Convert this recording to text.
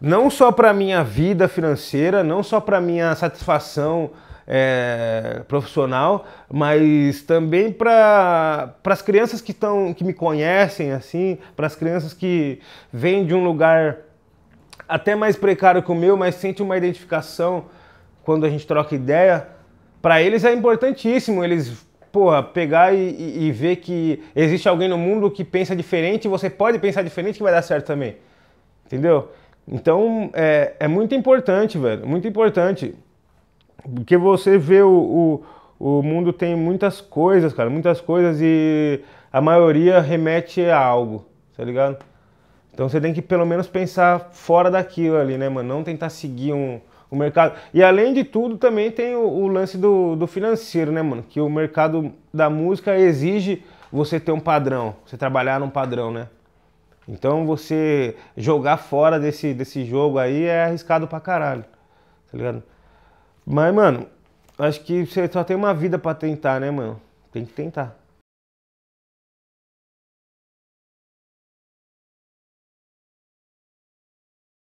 não só para minha vida financeira, não só para minha satisfação é, profissional, mas também para as crianças que, estão que me conhecem, assim, para as crianças que vêm de um lugar até mais precário que o meu, mas sente uma identificação quando a gente troca ideia. Para eles é importantíssimo eles porra, pegar e, e, e ver que existe alguém no mundo que pensa diferente, você pode pensar diferente que vai dar certo também. Entendeu? Então é, é muito importante, velho, muito importante. Porque você vê o, o, o mundo tem muitas coisas, cara, muitas coisas e a maioria remete a algo, tá ligado? Então você tem que pelo menos pensar fora daquilo ali, né, mano? Não tentar seguir um, o mercado. E além de tudo, também tem o, o lance do, do, financeiro, né, mano? Que o mercado da música exige você ter um padrão, você trabalhar num padrão, né? Então você jogar fora desse, desse jogo aí é arriscado pra caralho, tá ligado? Mas, mano, acho que você só tem uma vida pra tentar, né, mano? Tem que tentar.